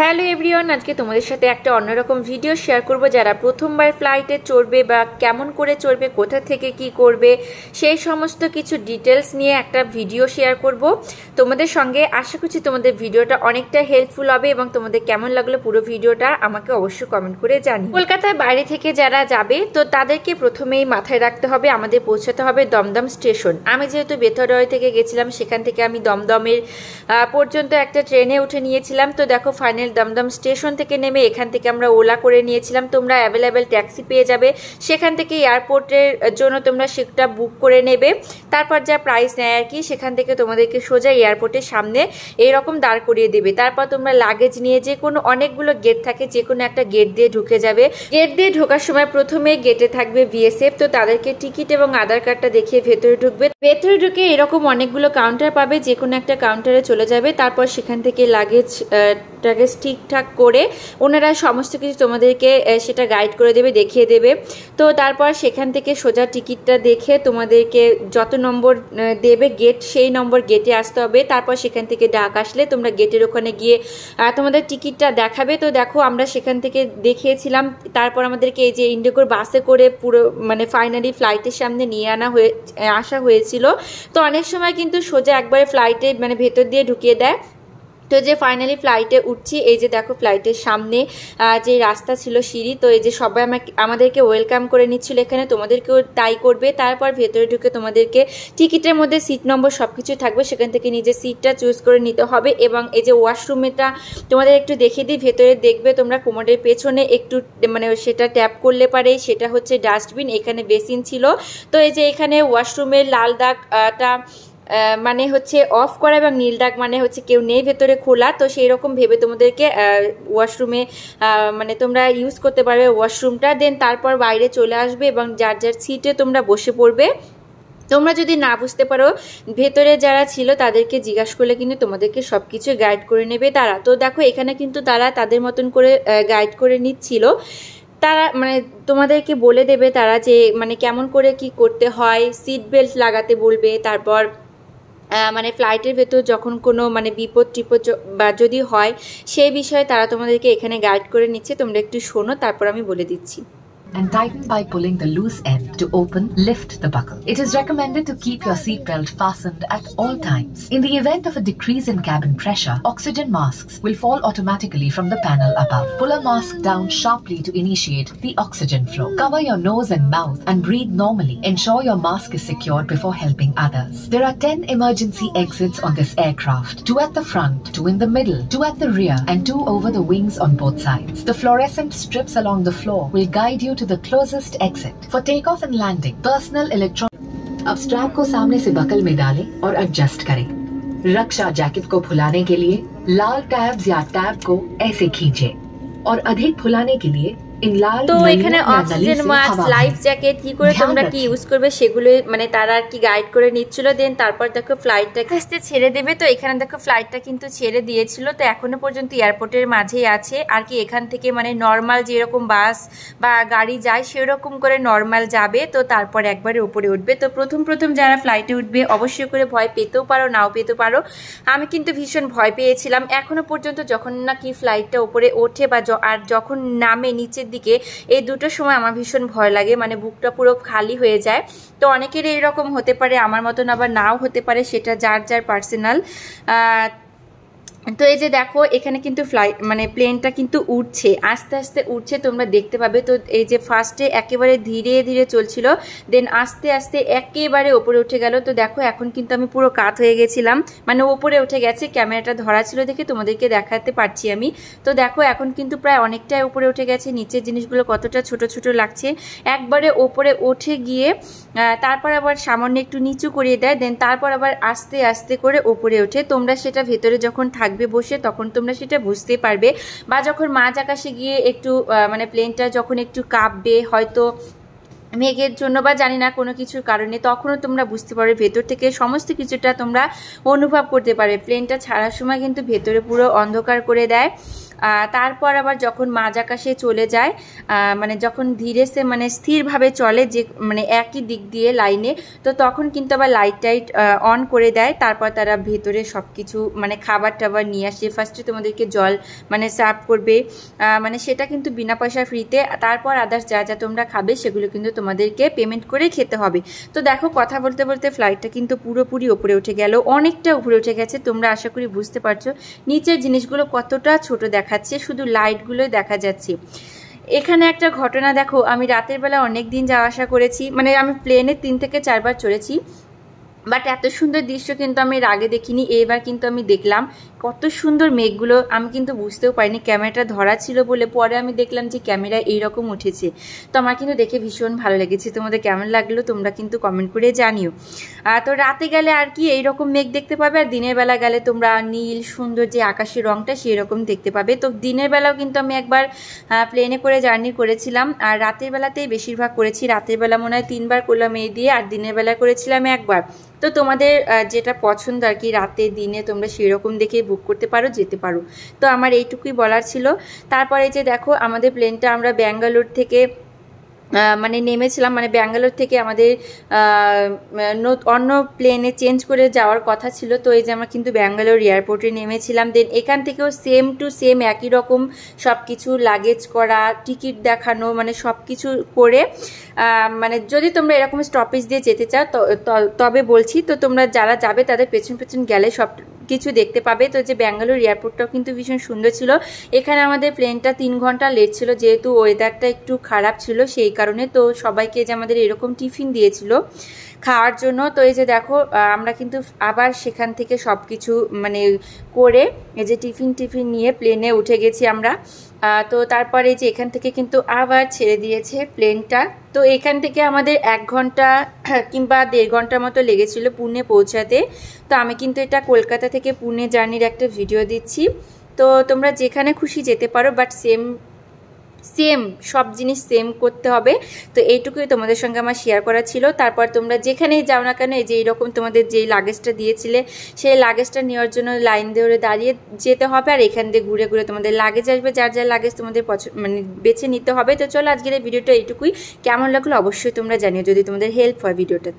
Hello everyone আজকে তোমাদের সাথে একটা অন্যরকম ভিডিও শেয়ার করব যারা প্রথমবার ফ্লাইটে চড়বে বা কেমন করে চড়বে কোথা থেকে কি করবে সেই সমস্ত কিছু ডিটেলস নিয়ে একটা ভিডিও শেয়ার করব তোমাদের সঙ্গে আশা করছি তোমাদের ভিডিওটা অনেকটা হেল্পফুল হবে এবং তোমাদের কেমন লাগলো পুরো ভিডিওটা আমাকে অবশ্যই কমেন্ট করে জানি কলকাতায় বাইরে থেকে যারা যাবে তো তাদেরকে প্রথমেই মাথায় রাখতে হবে আমাদের পৌঁছাতে হবে দমদম স্টেশন আমি যেহেতু বেথরয় থেকে গেছিলাম সেখান থেকে আমি দমদমের পর্যন্ত একটা ট্রেনে উঠে নিয়েছিলাম তো দেখো ফাইনাল দমদম স্টেশন থেকে নেমে এখান থেকে আমরা ওলা করে নিয়েছিলাম তোমরা অ্যাভেলেবেল ট্যাক্সি পেয়ে যাবে সেখান থেকে এয়ারপোর্টের জন্য তোমরা সেটা বুক করে নেবে তারপর যা প্রাইস নেয় আর কি সেখান থেকে তোমাদেরকে সোজা এয়ারপোর্টের সামনে এইরকম দাঁড় করিয়ে দেবে তারপর তোমরা লাগেজ নিয়ে যে কোনো অনেকগুলো গেট থাকে যে কোনো একটা গেট দিয়ে ঢুকে যাবে গেট দিয়ে ঢোকার সময় প্রথমে গেটে থাকবে বিএসএফ তো তাদেরকে টিকিট এবং আধার কার্ডটা দেখিয়ে ভেতরে ঢুকবে ভেতরে ঢুকে এরকম অনেকগুলো কাউন্টার পাবে যে কোনো একটা কাউন্টারে চলে যাবে তারপর সেখান থেকে লাগেজ টাকে ঠিকঠাক করে ওনারা সমস্ত কিছু তোমাদেরকে সেটা গাইড করে দেবে দেখিয়ে দেবে তো তারপর সেখান থেকে সোজা টিকিটটা দেখে তোমাদেরকে যত নম্বর দেবে গেট সেই নম্বর গেটে আসতে হবে তারপর সেখান থেকে ডাক আসলে তোমরা গেটের ওখানে গিয়ে তোমাদের টিকিটটা দেখাবে তো দেখো আমরা সেখান থেকে দেখিয়েছিলাম তারপর আমাদেরকে এই যে ইন্ডিগোর বাসে করে পুরো মানে ফাইনালি ফ্লাইটের সামনে নিয়ে আনা হয়ে আসা হয়েছিল তো অনেক সময় কিন্তু সোজা একবারে ফ্লাইটে মানে ভেতর দিয়ে ঢুকিয়ে দেয় তো যে ফাইনালি ফ্লাইটে উঠছি এই যে দেখো ফ্লাইটের সামনে যে রাস্তা ছিল সিঁড়ি তো এই যে সবাই আমাকে আমাদেরকে ওয়েলকাম করে নিচ্ছিল এখানে তোমাদেরকেও তাই করবে তারপর ভেতরে ঢুকে তোমাদেরকে টিকিটের মধ্যে সিট নম্বর সব কিছু থাকবে সেখান থেকে নিজের সিটটা চুজ করে নিতে হবে এবং এই যে ওয়াশরুমেটা তোমাদের একটু দেখে দিই ভেতরে দেখবে তোমরা কোমরের পেছনে একটু মানে সেটা ট্যাপ করলে পারে সেটা হচ্ছে ডাস্টবিন এখানে বেসিন ছিল তো এই যে এখানে ওয়াশরুমের লাল দাগটা মানে হচ্ছে অফ করা এবং নীল দাগ মানে হচ্ছে কেউ নেই ভেতরে খোলা তো সেই রকম ভেবে তোমাদেরকে ওয়াশরুমে মানে তোমরা ইউজ করতে পারবে ওয়াশরুমটা দেন তারপর বাইরে চলে আসবে এবং যার যার সিটে তোমরা বসে পড়বে তোমরা যদি না বুঝতে পারো ভেতরে যারা ছিল তাদেরকে জিজ্ঞাসা করলে কিন্তু তোমাদেরকে সব কিছু গাইড করে নেবে তারা তো দেখো এখানে কিন্তু তারা তাদের মতন করে গাইড করে নিচ্ছিল তারা মানে তোমাদেরকে বলে দেবে তারা যে মানে কেমন করে কি করতে হয় সিট বেল্ট লাগাতে বলবে তারপর মানে ফ্লাইটের ভেতর যখন কোনো মানে বিপদ টিপদ বা যদি হয় সেই বিষয়ে তারা তোমাদেরকে এখানে গাইড করে নিচ্ছে তোমরা একটু শোনো তারপর আমি বলে দিচ্ছি and tighten by pulling the loose end. To open, lift the buckle. It is recommended to keep your seatbelt fastened at all times. In the event of a decrease in cabin pressure, oxygen masks will fall automatically from the panel above. Pull a mask down sharply to initiate the oxygen flow. Cover your nose and mouth and breathe normally. Ensure your mask is secured before helping others. There are 10 emergency exits on this aircraft. Two at the front, two in the middle, two at the rear and two over the wings on both sides. The fluorescent strips along the floor will guide you to the closest exit. For takeoff and landing, personal electronic अब strap को सामने से buckle में डालें और adjust करें रक्षा jacket को फुलाने के लिए लाल टैब्स या टैब को ऐसे खींचे और अधिक फुलाने के लिए তো এখানে অক্সিজেন মাস্ক লাইফ জ্যাকেট কি করে তোমরা কি ইউজ করবে সেগুলো মানে তারা আর কি গাইড করে নিচ্ছিল দেন তারপর দেখো ফ্লাইটটা আস্তে ছেড়ে দেবে তো এখানে দেখো ফ্লাইটটা কিন্তু ছেড়ে দিয়েছিল তো এখনো পর্যন্ত এয়ারপোর্টের মাঝেই আছে আর কি এখান থেকে মানে নর্মাল যেরকম বাস বা গাড়ি যায় সেরকম করে নর্মাল যাবে তো তারপর একবারে উপরে উঠবে তো প্রথম প্রথম যারা ফ্লাইটে উঠবে অবশ্যই করে ভয় পেতেও পারো নাও পেতে পারো আমি কিন্তু ভীষণ ভয় পেয়েছিলাম এখনো পর্যন্ত যখন নাকি ফ্লাইটটা উপরে ওঠে বা আর যখন নামে নিচে দিকে এই দুটো সময় আমার ভীষণ ভয় লাগে মানে বুকটা পুরো খালি হয়ে যায় তো অনেকের এইরকম হতে পারে আমার মতন আবার নাও হতে পারে সেটা যার যার পার্সোনাল তো এই যে দেখো এখানে কিন্তু ফ্লাই মানে প্লেনটা কিন্তু উঠছে আস্তে আস্তে উঠছে তোমরা দেখতে পাবে তো এই যে ফার্স্টে একেবারে ধীরে ধীরে চলছিল দেন আস্তে আস্তে একেবারে ওপরে উঠে গেল তো দেখো এখন কিন্তু আমি পুরো কাত হয়ে গেছিলাম মানে ওপরে উঠে গেছে ক্যামেরাটা ধরা ছিল দেখে তোমাদেরকে দেখাতে পারছি আমি তো দেখো এখন কিন্তু প্রায় অনেকটাই উপরে উঠে গেছে নিচের জিনিসগুলো কতটা ছোট ছোট লাগছে একবারে ওপরে উঠে গিয়ে তারপর আবার সামান্য একটু নিচু করিয়ে দেয় দেন তারপর আবার আস্তে আস্তে করে ওপরে ওঠে তোমরা সেটা ভেতরে যখন থাকবে দেখবে বসে তখন তোমরা সেটা বুঝতে পারবে বা যখন মাঝ আকাশে গিয়ে একটু মানে প্লেনটা যখন একটু কাঁপবে হয়তো মেঘের জন্য বা জানি না কোনো কিছুর কারণে তখনও তোমরা বুঝতে পারবে ভেতর থেকে সমস্ত কিছুটা তোমরা অনুভব করতে পারবে প্লেনটা ছাড়ার সময় কিন্তু ভেতরে পুরো অন্ধকার করে দেয় তারপর আবার যখন মাঝ আকাশে চলে যায় মানে যখন ধীরে সে মানে স্থিরভাবে চলে যে মানে একই দিক দিয়ে লাইনে তো তখন কিন্তু আবার লাইট টাইট অন করে দেয় তারপর তারা ভেতরে সব কিছু মানে খাবার টাবার নিয়ে আসে ফার্স্টে তোমাদেরকে জল মানে সার্ভ করবে মানে সেটা কিন্তু বিনা পয়সা ফ্রিতে তারপর আদার্স যা যা তোমরা খাবে সেগুলো কিন্তু তোমাদেরকে পেমেন্ট করে খেতে হবে তো দেখো কথা বলতে বলতে ফ্লাইটটা কিন্তু পুরোপুরি ওপরে উঠে গেল অনেকটা উপরে উঠে গেছে তোমরা আশা করি বুঝতে পারছো নিচের জিনিসগুলো কতটা ছোট দেখা দেখাচ্ছে শুধু লাইটগুলোই দেখা যাচ্ছে এখানে একটা ঘটনা দেখো আমি রাতের বেলা অনেক দিন যাওয়া আসা করেছি মানে আমি প্লেনে তিন থেকে চারবার চড়েছি বাট এত সুন্দর দৃশ্য কিন্তু আমি এর আগে দেখিনি এবার কিন্তু আমি দেখলাম কত সুন্দর মেঘগুলো আমি কিন্তু বুঝতেও পারিনি ক্যামেরাটা ধরা ছিল বলে পরে আমি দেখলাম যে ক্যামেরা এইরকম উঠেছে তো আমার কিন্তু দেখে ভীষণ ভালো লেগেছে তোমাদের কেমন লাগলো তোমরা কিন্তু কমেন্ট করে জানিও তো রাতে গেলে আর কি এইরকম মেঘ দেখতে পাবে আর দিনের বেলা গেলে তোমরা নীল সুন্দর যে আকাশের রঙটা সেই রকম দেখতে পাবে তো দিনের বেলাও কিন্তু আমি একবার প্লেনে করে জার্নি করেছিলাম আর রাতের বেলাতেই বেশিরভাগ করেছি রাতের বেলা মনে হয় তিনবার করলাম এই দিয়ে আর দিনের বেলা করেছিলাম একবার তো তোমাদের যেটা পছন্দ আর কি রাতে দিনে তোমরা সেরকম দেখে বুক করতে পারো যেতে পারো তো আমার এইটুকুই বলার ছিল তারপরে যে দেখো আমাদের প্লেনটা আমরা ব্যাঙ্গালোর থেকে মানে নেমেছিলাম মানে ব্যাঙ্গালোর থেকে আমাদের অন্য প্লেনে চেঞ্জ করে যাওয়ার কথা ছিল তো এই যে আমরা কিন্তু ব্যাঙ্গালোর এয়ারপোর্টে নেমেছিলাম দেন এখান থেকেও সেম টু সেম একই রকম সব কিছু লাগেজ করা টিকিট দেখানো মানে সব কিছু করে মানে যদি তোমরা এরকম স্টপেজ দিয়ে যেতে চাও তবে বলছি তো তোমরা যারা যাবে তাদের পেছন পেছন গেলে সব কিছু দেখতে পাবে তো যে ব্যাঙ্গালোর এয়ারপোর্টটাও কিন্তু ভীষণ সুন্দর ছিল এখানে আমাদের প্লেনটা তিন ঘন্টা লেট ছিল যেহেতু ওয়েদারটা একটু খারাপ ছিল সেই কারণে তো সবাইকে যে আমাদের এরকম টিফিন দিয়েছিল খাওয়ার জন্য তো এই যে দেখো আমরা কিন্তু আবার সেখান থেকে সব কিছু মানে করে এই যে টিফিন টিফিন নিয়ে প্লেনে উঠে গেছি আমরা তো তারপরে যে এখান থেকে কিন্তু আবার ছেড়ে দিয়েছে প্লেনটা তো এখান থেকে আমাদের এক ঘন্টা কিংবা দেড় ঘন্টার মতো লেগেছিল পুনে পৌঁছাতে তো আমি কিন্তু এটা কলকাতা থেকে পুনে জার্নির একটা ভিডিও দিচ্ছি তো তোমরা যেখানে খুশি যেতে পারো বাট সেম সেম সব জিনিস সেম করতে হবে তো এইটুকুই তোমাদের সঙ্গে আমার শেয়ার করা ছিল তারপর তোমরা যেখানেই যাও না কেন এই যে এইরকম তোমাদের যেই লাগেজটা দিয়েছিলে সেই লাগেজটা নেওয়ার জন্য লাইন ধরে দাঁড়িয়ে যেতে হবে আর এখান দিয়ে ঘুরে ঘুরে তোমাদের লাগেজ আসবে যার যার লাগেজ তোমাদের পছন্দ মানে বেছে নিতে হবে তো চলো আজকের এই ভিডিওটা এইটুকুই কেমন লাগলো অবশ্যই তোমরা জানিও যদি তোমাদের হেল্প হয় ভিডিওটা